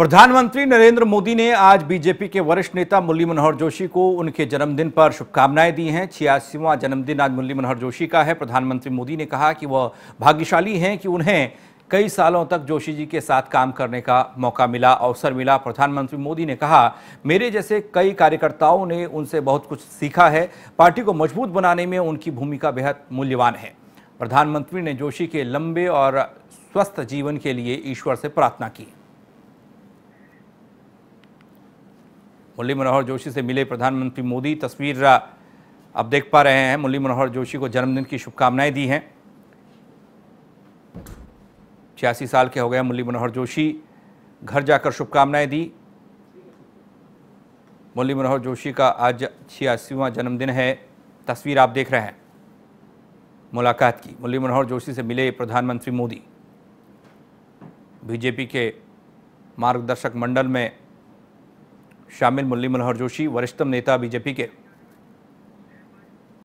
प्रधानमंत्री नरेंद्र मोदी ने आज बीजेपी के वरिष्ठ नेता मुरली मनोहर जोशी को उनके जन्मदिन पर शुभकामनाएं दी हैं छियासीवां जन्मदिन आज मुरली मनोहर जोशी का है प्रधानमंत्री मोदी ने कहा कि वह भाग्यशाली हैं कि उन्हें कई सालों तक जोशी जी के साथ काम करने का मौका मिला अवसर मिला प्रधानमंत्री मोदी ने कहा मेरे जैसे कई कार्यकर्ताओं ने उनसे बहुत कुछ सीखा है पार्टी को मजबूत बनाने में उनकी भूमिका बेहद मूल्यवान है प्रधानमंत्री ने जोशी के लंबे और स्वस्थ जीवन के लिए ईश्वर से प्रार्थना की मुरली मनोहर जोशी से मिले प्रधानमंत्री मोदी तस्वीर आप देख पा रहे हैं मुरली मनोहर जोशी को जन्मदिन की शुभकामनाएं दी हैं छियासी साल के हो गए मुरली मनोहर जोशी घर जाकर शुभकामनाएं दी मुरली मनोहर जोशी का आज छियासीवा जन्मदिन है तस्वीर आप देख रहे हैं मुलाकात की मुरली मनोहर जोशी से मिले प्रधानमंत्री मोदी बीजेपी के मार्गदर्शक मंडल में शामिल मुरली मनोहर जोशी वरिष्ठतम नेता बीजेपी के